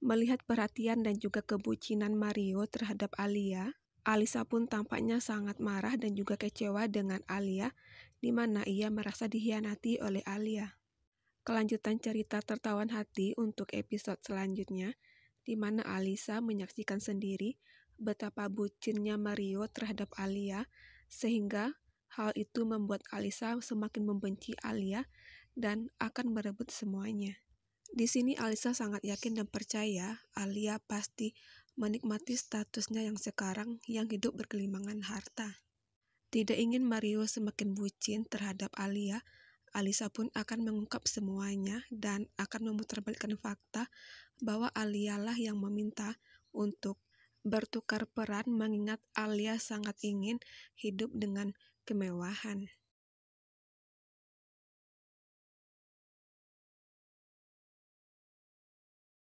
Melihat perhatian dan juga kebucinan Mario terhadap Alia, Alisa pun tampaknya sangat marah dan juga kecewa dengan Alia, di mana ia merasa dihianati oleh Alia. Kelanjutan cerita tertawan hati untuk episode selanjutnya, di mana Alisa menyaksikan sendiri betapa bucinnya Mario terhadap Alia, sehingga hal itu membuat Alisa semakin membenci Alia dan akan merebut semuanya. Di sini Alisa sangat yakin dan percaya Alia pasti menikmati statusnya yang sekarang yang hidup berkelimangan harta. Tidak ingin Mario semakin bucin terhadap Alia, Alisa pun akan mengungkap semuanya dan akan memutarbalikkan fakta bahwa Alia lah yang meminta untuk bertukar peran mengingat Alia sangat ingin hidup dengan kemewahan.